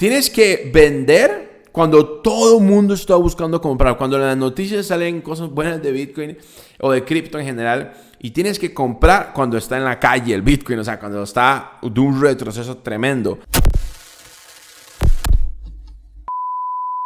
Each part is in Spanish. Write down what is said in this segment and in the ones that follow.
Tienes que vender cuando todo el mundo está buscando comprar, cuando en las noticias salen cosas buenas de Bitcoin o de cripto en general, y tienes que comprar cuando está en la calle el Bitcoin, o sea, cuando está de un retroceso tremendo.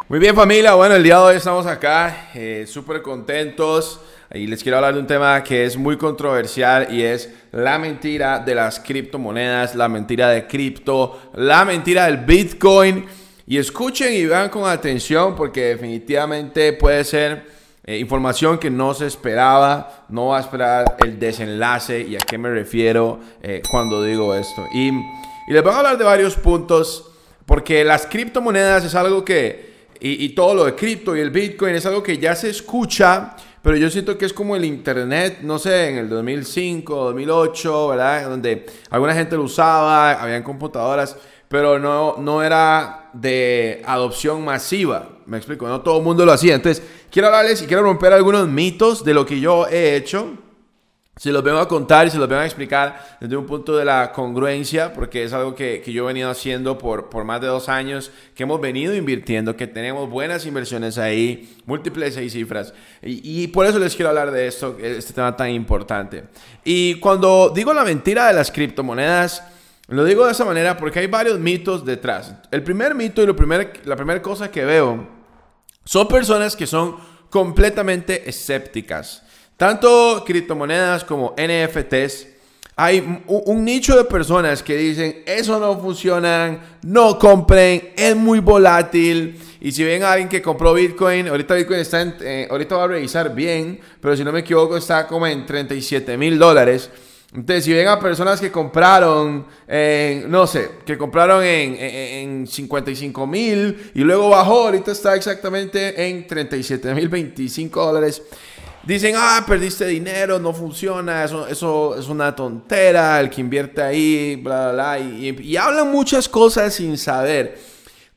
Muy bien familia, bueno, el día de hoy estamos acá eh, súper contentos y les quiero hablar de un tema que es muy controversial y es la mentira de las criptomonedas, la mentira de cripto, la mentira del Bitcoin. Y escuchen y vean con atención porque definitivamente puede ser eh, información que no se esperaba, no va a esperar el desenlace y a qué me refiero eh, cuando digo esto. Y, les voy a hablar de varios puntos porque las criptomonedas es algo que, y, y todo lo de cripto y el Bitcoin es algo que ya se escucha pero yo siento que es como el Internet, no sé, en el 2005, 2008, ¿verdad? Donde alguna gente lo usaba, habían computadoras, pero no, no era de adopción masiva. Me explico, no todo el mundo lo hacía. Entonces, quiero hablarles y quiero romper algunos mitos de lo que yo he hecho se los vengo a contar y se los vengo a explicar desde un punto de la congruencia, porque es algo que, que, yo he venido haciendo por, por más de dos años, que hemos venido invirtiendo, que tenemos buenas inversiones ahí, múltiples seis cifras. Y, y, por eso les quiero hablar de esto, este tema tan importante. Y cuando digo la mentira de las criptomonedas, lo digo de esa manera porque hay varios mitos detrás. El primer mito y lo primer, la primera cosa que veo son personas que son completamente escépticas. Tanto criptomonedas como NFTs, hay un nicho de personas que dicen, eso no funciona, no compren, es muy volátil. Y si ven a alguien que compró Bitcoin, ahorita Bitcoin está eh, ahorita va a revisar bien, pero si no me equivoco está como en 37 mil dólares. Entonces, si ven a personas que compraron, no sé, que compraron en, en 55 mil y luego bajó, ahorita está exactamente en 37 mil 25 dólares. Dicen, ah, perdiste dinero, no funciona, eso, eso es una tontera, el que invierte ahí, bla, bla, bla. Y, y hablan muchas cosas sin saber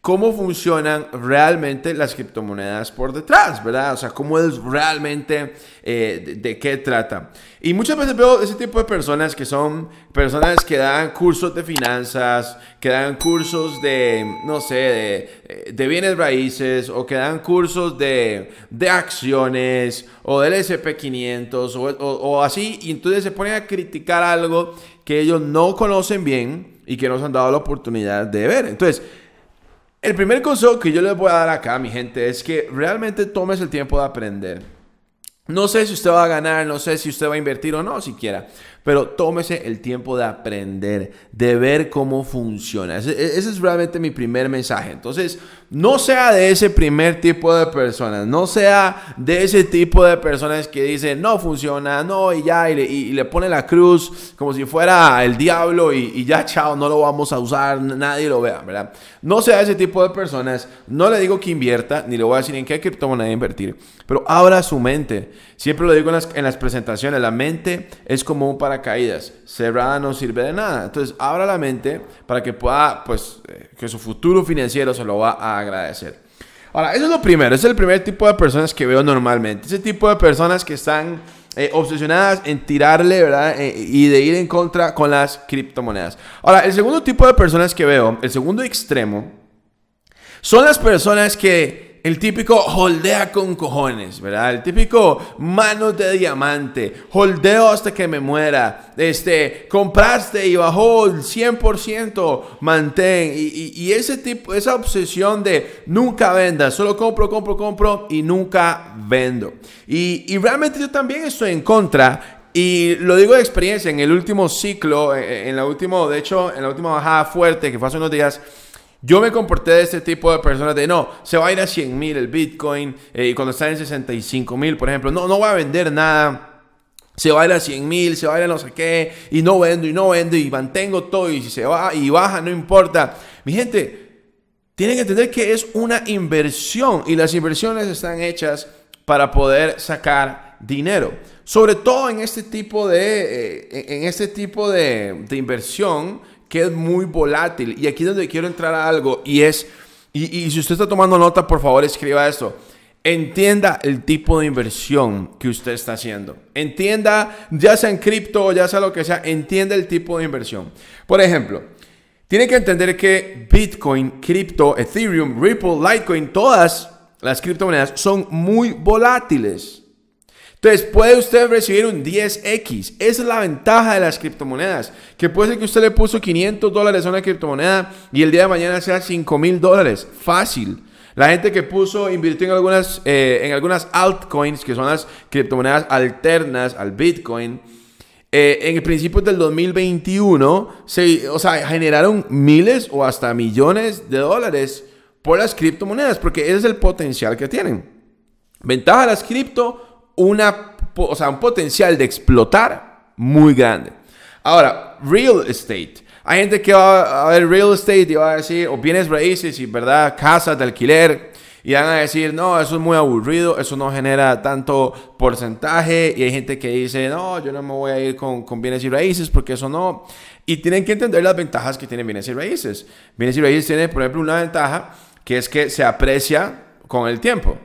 cómo funcionan realmente las criptomonedas por detrás, ¿verdad? O sea, cómo es realmente, eh, de, qué trata. Y muchas veces veo ese tipo de personas que son personas que dan cursos de finanzas, que dan cursos de, no sé, de, eh, bienes raíces, o que dan cursos de, de acciones, o del SP500, o, así, y entonces se ponen a criticar algo que ellos no conocen bien y que no se han dado la oportunidad de ver. Entonces, el primer consejo que yo les voy a dar acá, mi gente, es que realmente tomes el tiempo de aprender. No sé si usted va a ganar, no sé si usted va a invertir o no siquiera, pero tómese el tiempo de aprender, de ver cómo funciona. E, ese, es realmente mi primer mensaje. Entonces, no sea de ese primer tipo de personas, no sea de ese tipo de personas que dicen, no funciona, no, y ya, y le, pone la cruz como si fuera el diablo y, ya, chao, no lo vamos a usar, nadie lo vea, ¿verdad? No sea ese tipo de personas, no le digo que invierta, ni le voy a decir en qué criptomoneda invertir, pero abra su mente. Siempre lo digo en las, presentaciones, la mente es como un caídas, cerrada no sirve de nada. Entonces, abra la mente para que pueda, pues, eh, que su futuro financiero se lo va a agradecer. Ahora, eso es lo primero, es el primer tipo de personas que veo normalmente. Ese tipo de personas que están eh, obsesionadas en tirarle, ¿verdad? Eh, y de ir en contra con las criptomonedas. Ahora, el segundo tipo de personas que veo, el segundo extremo, son las personas que el típico holdea con cojones, ¿verdad? El típico manos de diamante, holdeo hasta que me muera. Este, compraste y bajó el 100%, mantén. Y, ese tipo, esa obsesión de nunca venda, solo compro, compro, compro y nunca vendo. Y, realmente yo también estoy en contra y lo digo de experiencia, en el último ciclo, en la última, de hecho, en la última bajada fuerte que fue hace unos días, yo me comporté de este tipo de personas de no, se va a ir a 100 mil el Bitcoin eh, y cuando está en 65 mil, por ejemplo, no, no va a vender nada. Se va a ir a 100 mil, se va a ir a no sé qué, y no vendo, y no vendo, y mantengo todo, y si se va y baja, no importa. Mi gente, tienen que entender que es una inversión, y las inversiones están hechas para poder sacar dinero. Sobre todo en este tipo de, eh, en este tipo de, de inversión, que es muy volátil. Y aquí es donde quiero entrar a algo y es, y, si usted está tomando nota, por favor escriba esto. Entienda el tipo de inversión que usted está haciendo. Entienda, ya sea en cripto, o ya sea lo que sea, entienda el tipo de inversión. Por ejemplo, tiene que entender que Bitcoin, cripto, Ethereum, Ripple, Litecoin, todas las criptomonedas son muy volátiles puede usted recibir un 10x. Esa es la ventaja de las criptomonedas. Que puede ser que usted le puso 500 dólares a una criptomoneda y el día de mañana sea 5 mil dólares. Fácil. La gente que puso, invirtió en algunas, eh, en algunas altcoins, que son las criptomonedas alternas al Bitcoin. Eh, en el principio del 2021, se, o sea, generaron miles o hasta millones de dólares por las criptomonedas, porque ese es el potencial que tienen. Ventaja de las cripto, una, un potencial de explotar muy grande. Ahora, real estate. Hay gente que va a ver real estate y va a decir, o bienes raíces y, ¿verdad? Casas de alquiler. Y van a decir, no, eso es muy aburrido, eso no genera tanto porcentaje. Y hay gente que dice, no, yo no me voy a ir con, con bienes y raíces porque eso no. Y tienen que entender las ventajas que tienen bienes y raíces. Bienes y raíces tienen, por ejemplo, una ventaja que es que se aprecia con el tiempo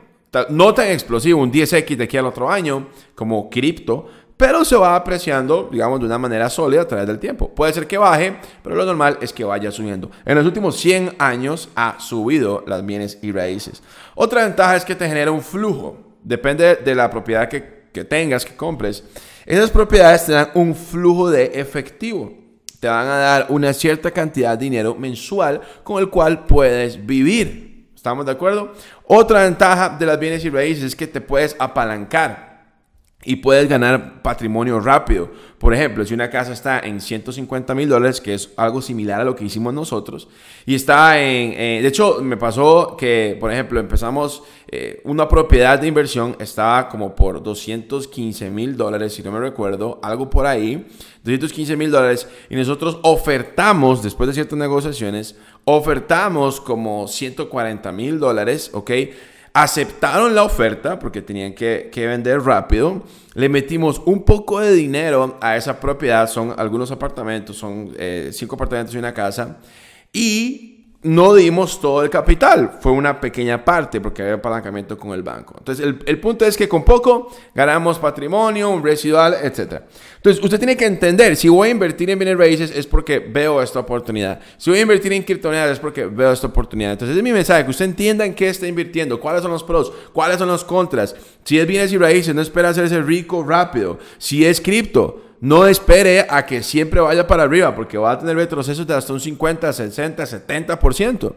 no tan explosivo, un 10x de aquí al otro año, como cripto, pero se va apreciando, digamos, de una manera sólida a través del tiempo. Puede ser que baje, pero lo normal es que vaya subiendo. En los últimos 100 años ha subido las bienes y raíces. Otra ventaja es que te genera un flujo. Depende de la propiedad que, que tengas, que compres. Esas propiedades te dan un flujo de efectivo. Te van a dar una cierta cantidad de dinero mensual con el cual puedes vivir. ¿Estamos de acuerdo? Otra ventaja de las bienes y raíces es que te puedes apalancar y puedes ganar patrimonio rápido. Por ejemplo, si una casa está en 150 mil dólares, que es algo similar a lo que hicimos nosotros, y está en... Eh, de hecho, me pasó que, por ejemplo, empezamos eh, una propiedad de inversión, estaba como por 215 mil dólares, si no me recuerdo, algo por ahí. 215 mil dólares y nosotros ofertamos, después de ciertas negociaciones, ofertamos como 140 mil dólares, ¿ok? aceptaron la oferta porque tenían que, vender rápido. Le metimos un poco de dinero a esa propiedad. Son algunos apartamentos, son eh, cinco apartamentos y una casa. Y no dimos todo el capital, fue una pequeña parte porque había apalancamiento con el banco. Entonces, el, punto es que con poco ganamos patrimonio, un residual, etc. Entonces, usted tiene que entender, si voy a invertir en bienes raíces es porque veo esta oportunidad. Si voy a invertir en criptomonedas es porque veo esta oportunidad. Entonces, es mi mensaje, que usted entienda en qué está invirtiendo, cuáles son los pros, cuáles son los contras. Si es bienes y raíces, no espera hacerse rico rápido. Si es cripto, no espere a que siempre vaya para arriba, porque va a tener retrocesos de hasta un 50, 60, 70%. Entonces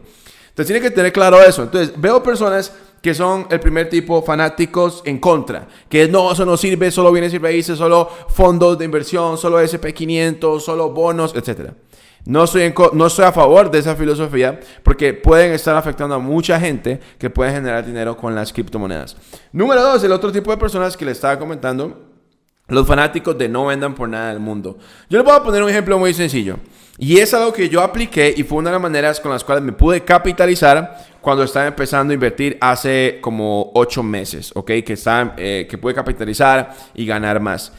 tiene que tener claro eso. Entonces veo personas que son el primer tipo fanáticos en contra, que no, eso no sirve, solo bienes y raíces, solo fondos de inversión, solo SP500, solo bonos, etc. No soy, no soy a favor de esa filosofía porque pueden estar afectando a mucha gente que puede generar dinero con las criptomonedas. Número dos, el otro tipo de personas que le estaba comentando los fanáticos de no vendan por nada del mundo. Yo les voy a poner un ejemplo muy sencillo. Y es algo que yo apliqué y fue una de las maneras con las cuales me pude capitalizar cuando estaba empezando a invertir hace como ocho meses, ¿ok? Que, eh, que pude capitalizar y ganar más.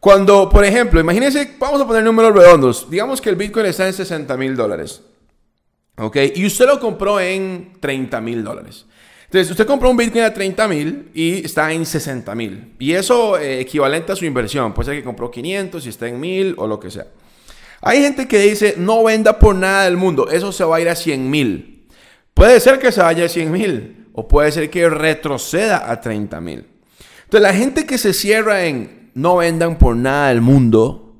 Cuando, por ejemplo, imagínense, vamos a poner números redondos. Digamos que el Bitcoin está en 60 mil dólares, ¿ok? Y usted lo compró en 30 mil dólares. Entonces, usted compró un Bitcoin a 30 mil y está en 60 mil. Y eso es eh, equivalente a su inversión. Puede ser que compró 500 y está en 1000 o lo que sea. Hay gente que dice, no venda por nada del mundo. Eso se va a ir a 100 mil. Puede ser que se vaya a 100 mil. O puede ser que retroceda a 30 mil. Entonces, la gente que se cierra en no vendan por nada del mundo,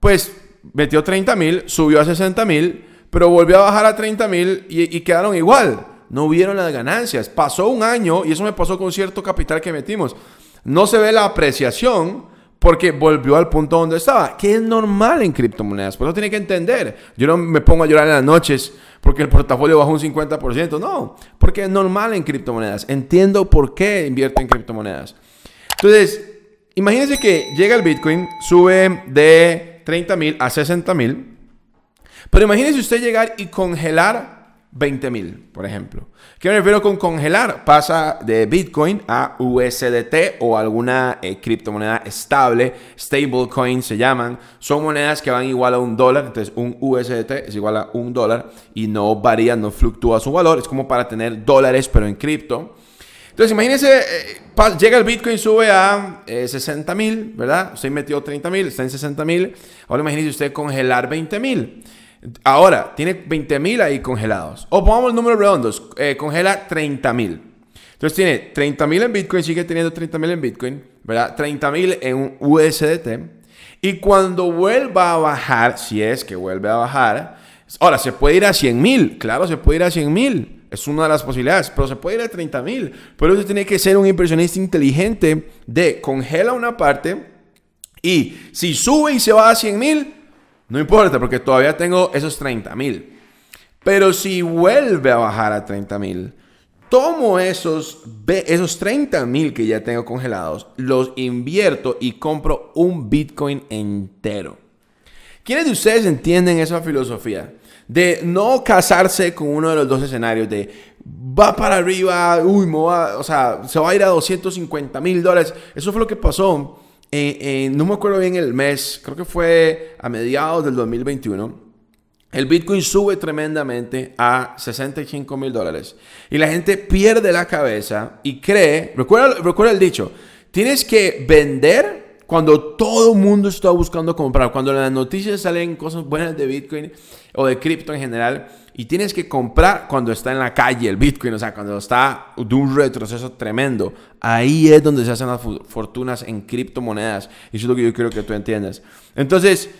pues metió 30 mil, subió a 60 mil, pero volvió a bajar a 30 mil y, y quedaron igual. No hubieron las ganancias. Pasó un año y eso me pasó con cierto capital que metimos. No se ve la apreciación porque volvió al punto donde estaba, que es normal en criptomonedas. Por eso tiene que entender. Yo no me pongo a llorar en las noches porque el portafolio bajó un 50%. No, porque es normal en criptomonedas. Entiendo por qué invierto en criptomonedas. Entonces, imagínense que llega el Bitcoin, sube de 30 mil a 60 mil. Pero imagínense usted llegar y congelar 20.000, por ejemplo. ¿Qué me refiero con congelar? Pasa de Bitcoin a USDT o alguna eh, criptomoneda estable. Stablecoin se llaman. Son monedas que van igual a un dólar. Entonces un USDT es igual a un dólar y no varía, no fluctúa su valor. Es como para tener dólares pero en cripto. Entonces imagínense, eh, llega el Bitcoin, sube a 60.000, eh, ¿verdad? Usted metió 30.000, está en 60.000. Ahora imagínese usted congelar 20.000. Ahora, tiene 20.000 ahí congelados. O pongamos números redondos, eh, congela 30.000. Entonces tiene 30.000 en Bitcoin, sigue teniendo 30.000 en Bitcoin, ¿verdad? 30.000 en USDT. Y cuando vuelva a bajar, si es que vuelve a bajar, ahora se puede ir a 100.000, claro, se puede ir a 100.000. Es una de las posibilidades, pero se puede ir a 30 mil. Por eso tiene que ser un impresionista inteligente de congela una parte y si sube y se va a 100 mil, no importa, porque todavía tengo esos 30 mil. Pero si vuelve a bajar a 30 mil, tomo esos, esos 30 mil que ya tengo congelados, los invierto y compro un Bitcoin entero. ¿Quiénes de ustedes entienden esa filosofía? De no casarse con uno de los dos escenarios, de va para arriba, uy, o sea, se va a ir a 250 mil dólares. Eso fue lo que pasó eh, eh, no me acuerdo bien el mes, creo que fue a mediados del 2021. El Bitcoin sube tremendamente a 65 mil dólares. Y la gente pierde la cabeza y cree, recuerda, recuerda el dicho, tienes que vender cuando todo el mundo está buscando comprar. Cuando las noticias salen cosas buenas de Bitcoin o de cripto en general, y tienes que comprar cuando está en la calle el Bitcoin, o sea, cuando está de un retroceso tremendo. Ahí es donde se hacen las fortunas en criptomonedas. eso es lo que yo quiero que tú entiendas. Entonces,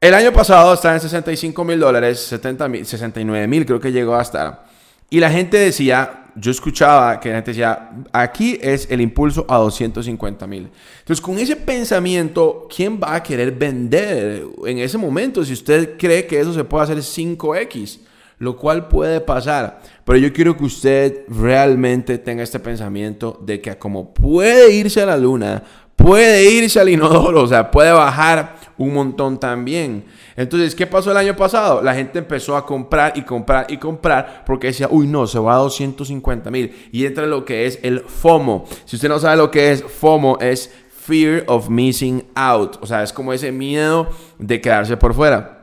el año pasado estaba en 65 mil dólares, 69 mil creo que llegó a estar. Y la gente decía, yo escuchaba que la gente decía, aquí es el impulso a 250 mil. Entonces, con ese pensamiento, ¿quién va a querer vender en ese momento si usted cree que eso se puede hacer 5X? Lo cual puede pasar. Pero yo quiero que usted realmente tenga este pensamiento de que como puede irse a la luna, puede irse al inodoro, o sea, puede bajar un montón también. Entonces, ¿qué pasó el año pasado? La gente empezó a comprar y comprar y comprar porque decía, uy, no, se va a 250 mil. Y entra lo que es el FOMO. Si usted no sabe lo que es FOMO, es Fear of Missing Out. O sea, es como ese miedo de quedarse por fuera.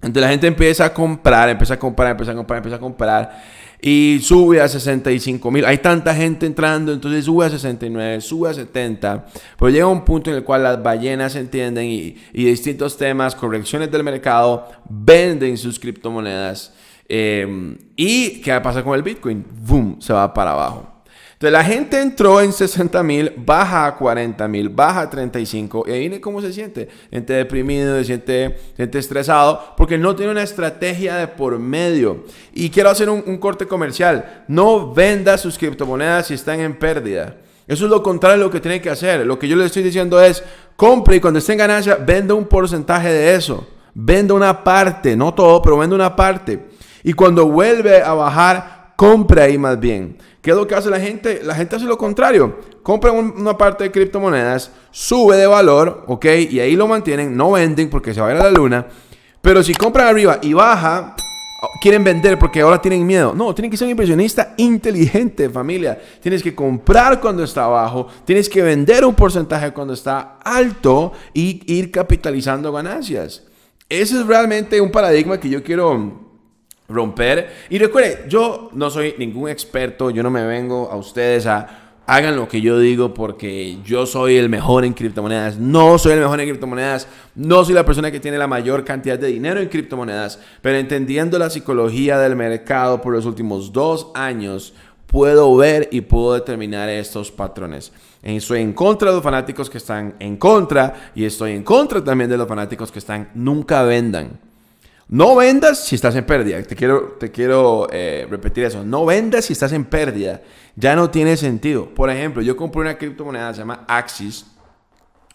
Entonces la gente empieza a comprar, empieza a comprar, empieza a comprar, empieza a comprar y sube a 65 mil. Hay tanta gente entrando, entonces sube a 69, sube a 70. Pero llega un punto en el cual las ballenas entienden y, distintos temas, correcciones del mercado, venden sus criptomonedas. Eh, ¿Y qué pasa con el Bitcoin? ¡Boom! Se va para abajo. Entonces la gente entró en 60 mil, baja a 40 mil, baja a 35 y ahí viene cómo se siente. Gente deprimido, gente siente, estresado porque no tiene una estrategia de por medio. Y quiero hacer un, corte comercial. No venda sus criptomonedas si están en pérdida. Eso es lo contrario de lo que tiene que hacer. Lo que yo le estoy diciendo es, compre y cuando esté en ganancia, venda un porcentaje de eso. Venda una parte, no todo, pero vende una parte. Y cuando vuelve a bajar, compre ahí más bien. ¿Qué es lo que hace la gente? La gente hace lo contrario. Compran una parte de criptomonedas, sube de valor, ¿ok? Y ahí lo mantienen, no venden porque se va a ir a la luna. Pero si compran arriba y baja, oh, quieren vender porque ahora tienen miedo. No, tienen que ser un impresionista inteligente, familia. Tienes que comprar cuando está bajo, tienes que vender un porcentaje cuando está alto y ir capitalizando ganancias. Ese es realmente un paradigma que yo quiero romper. Y recuerde, yo no soy ningún experto, yo no me vengo a ustedes a hagan lo que yo digo porque yo soy el mejor en criptomonedas. No soy el mejor en criptomonedas, no soy la persona que tiene la mayor cantidad de dinero en criptomonedas, pero entendiendo la psicología del mercado por los últimos dos años, puedo ver y puedo determinar estos patrones. Estoy en contra de los fanáticos que están en contra y estoy en contra también de los fanáticos que están nunca vendan. No vendas si estás en pérdida. Te quiero, te quiero eh, repetir eso. No vendas si estás en pérdida. Ya no tiene sentido. Por ejemplo, yo compré una criptomoneda, se llama Axis.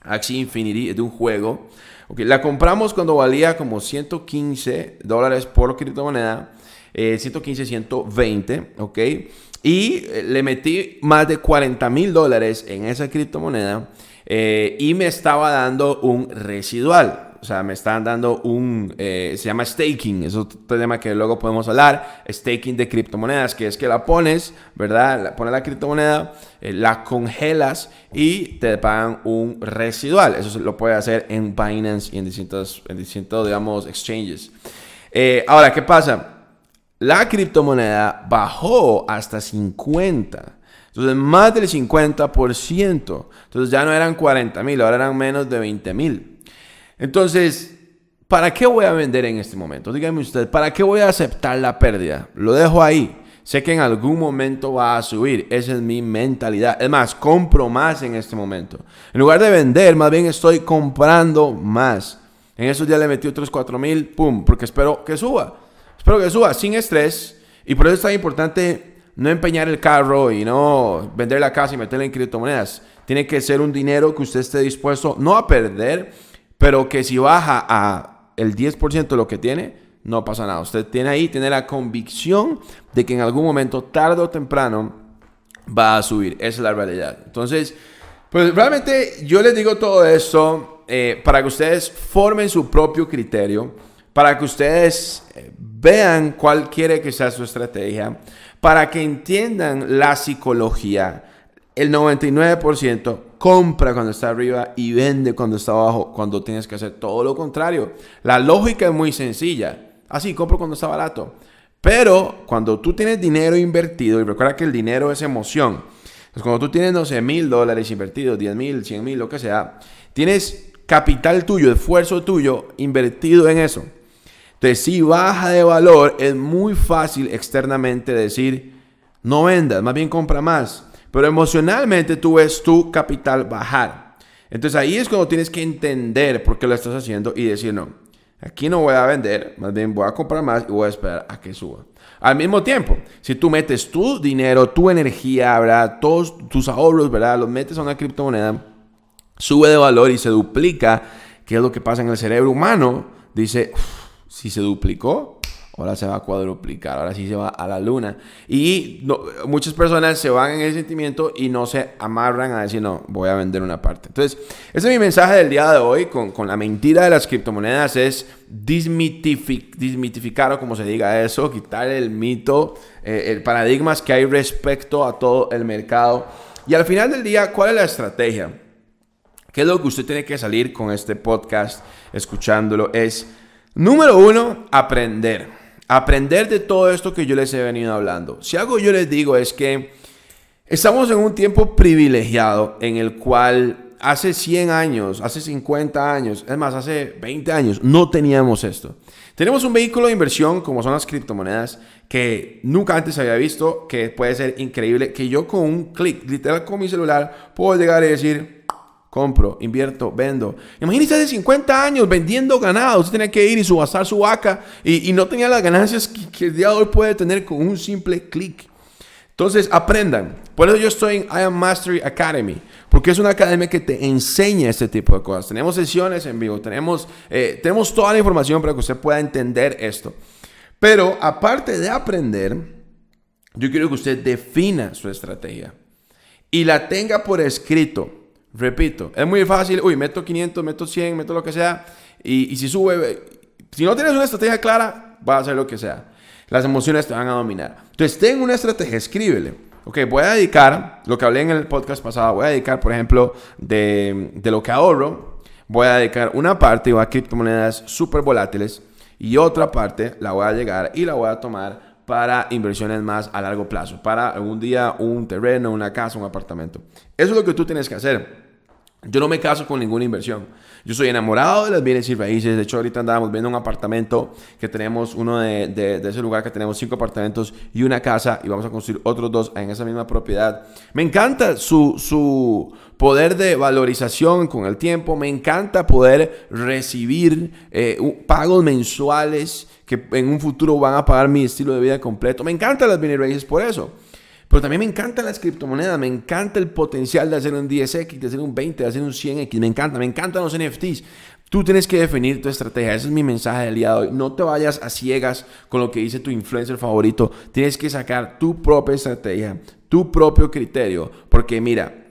Axis Infinity, es de un juego. Okay, la compramos cuando valía como 115 dólares por criptomoneda. 115, eh, 120, ¿ok? Y eh, le metí más de 40 mil dólares en esa criptomoneda y me estaba dando un residual. O sea, me están dando un, eh, se llama staking, es otro tema que luego podemos hablar, staking de criptomonedas, que es que la pones, ¿verdad? La, pones la criptomoneda, eh, la congelas y te pagan un residual. Eso se lo puede hacer en Binance y en distintos, en distintos digamos, exchanges. Eh, ahora, ¿qué pasa? La criptomoneda bajó hasta 50. Entonces, más del 50%. Entonces, ya no eran 40 mil, ahora eran menos de 20 mil. Entonces, ¿para qué voy a vender en este momento? Dígame usted, ¿para qué voy a aceptar la pérdida? Lo dejo ahí. Sé que en algún momento va a subir. Esa es mi mentalidad. Es más, compro más en este momento. En lugar de vender, más bien estoy comprando más. En esos días le metí otros 4 mil, pum, porque espero que suba. Espero que suba sin estrés. Y por eso es tan importante no empeñar el carro y no vender la casa y meterla en criptomonedas. Tiene que ser un dinero que usted esté dispuesto no a perder, pero que si baja a el 10% de lo que tiene, no pasa nada. Usted tiene ahí, tiene la convicción de que en algún momento, tarde o temprano, va a subir. Esa es la realidad. Entonces, pues realmente yo les digo todo esto eh, para que ustedes formen su propio criterio, para que ustedes eh, vean cuál quiere que sea su estrategia, para que entiendan la psicología. El 99% compra cuando está arriba y vende cuando está abajo, cuando tienes que hacer todo lo contrario. La lógica es muy sencilla. Así, compro cuando está barato. Pero cuando tú tienes dinero invertido, y recuerda que el dinero es emoción, Entonces, pues cuando tú tienes, 12 mil dólares invertidos, 10 mil, 100 mil, lo que sea, tienes capital tuyo, esfuerzo tuyo invertido en eso. Entonces, si baja de valor, es muy fácil externamente decir, no vendas, más bien compra más. Pero emocionalmente tú ves tu capital bajar. Entonces ahí es cuando tienes que entender por qué lo estás haciendo y decir, no, aquí no voy a vender, más bien voy a comprar más y voy a esperar a que suba. Al mismo tiempo, si tú metes tu dinero, tu energía, ¿verdad? Todos tus ahorros, ¿verdad? Los metes a una criptomoneda, sube de valor y se duplica, que es lo que pasa en el cerebro humano, dice, si se duplicó, Ahora se va a cuadruplicar, ahora sí se va a la luna. Y muchas personas se van en ese sentimiento y no se amarran a decir, no, voy a vender una parte. Entonces, ese es mi mensaje del día de hoy con, con la mentira de las criptomonedas, es dismitificar desmitificar o como se diga eso, quitar el mito, eh, el paradigmas que hay respecto a todo el mercado. Y al final del día, ¿cuál es la estrategia? ¿Qué es lo que usted tiene que salir con este podcast escuchándolo? Es, número uno, aprender aprender de todo esto que yo les he venido hablando. Si algo yo les digo es que estamos en un tiempo privilegiado en el cual hace 100 años, hace 50 años, es más, hace 20 años, no teníamos esto. Tenemos un vehículo de inversión como son las criptomonedas que nunca antes había visto, que puede ser increíble, que yo con un clic, literal con mi celular, puedo llegar y decir, compro, invierto, vendo. Imagínese hace 50 años vendiendo ganado. Usted tenía que ir y subastar su vaca y, no tenía las ganancias que, el día de hoy puede tener con un simple clic. Entonces, aprendan. Por eso yo estoy en I Am Mastery Academy, porque es una academia que te enseña este tipo de cosas. Tenemos sesiones en vivo, tenemos, eh, tenemos toda la información para que usted pueda entender esto. Pero aparte de aprender, yo quiero que usted defina su estrategia y la tenga por escrito. Repito, es muy fácil, uy, meto 500, meto 100, meto lo que sea, y, si sube, si no tienes una estrategia clara, va a hacer lo que sea. Las emociones te van a dominar. Entonces, ten una estrategia, escríbele. Ok, voy a dedicar, lo que hablé en el podcast pasado, voy a dedicar, por ejemplo, de, lo que ahorro, voy a dedicar una parte a criptomonedas súper volátiles y otra parte la voy a llegar y la voy a tomar para inversiones más a largo plazo, para algún día un terreno, una casa, un apartamento. Eso es lo que tú tienes que hacer. Yo no me caso con ninguna inversión. Yo soy enamorado de las bienes y raíces. De hecho, ahorita andábamos viendo un apartamento que tenemos, uno de, ese lugar que tenemos cinco apartamentos y una casa y vamos a construir otros dos en esa misma propiedad. Me encanta su, poder de valorización con el tiempo. Me encanta poder recibir eh, pagos mensuales que en un futuro van a pagar mi estilo de vida completo. Me encantan las bienes y raíces por eso. Pero también me encantan las criptomonedas, me encanta el potencial de hacer un 10x, de hacer un 20, de hacer un 100x, me encanta, me encantan los NFTs. Tú tienes que definir tu estrategia. Ese es mi mensaje del día de hoy. No te vayas a ciegas con lo que dice tu influencer favorito. Tienes que sacar tu propia estrategia, tu propio criterio. Porque mira,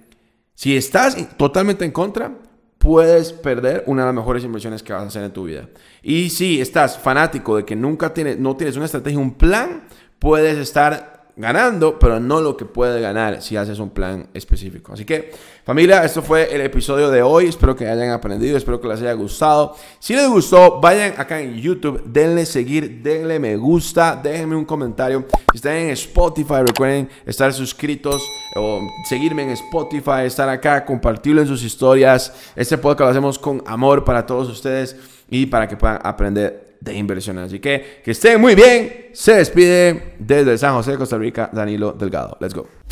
si estás totalmente en contra, puedes perder una de las mejores inversiones que vas a hacer en tu vida. Y si estás fanático de que nunca tienes, no tienes una estrategia, un plan, puedes estar ganando, pero no lo que puede ganar si haces un plan específico. Así que, familia, esto fue el episodio de hoy. Espero que hayan aprendido, espero que les haya gustado. Si les gustó, vayan acá en YouTube, denle seguir, denle me gusta, déjenme un comentario. Si están en Spotify, recuerden estar suscritos o seguirme en Spotify, estar acá, compartirlo en sus historias. Este podcast lo hacemos con amor para todos ustedes y para que puedan aprender de inversiones, Así que que estén muy bien. Se despide desde San José, Costa Rica, Danilo Delgado. Let's go.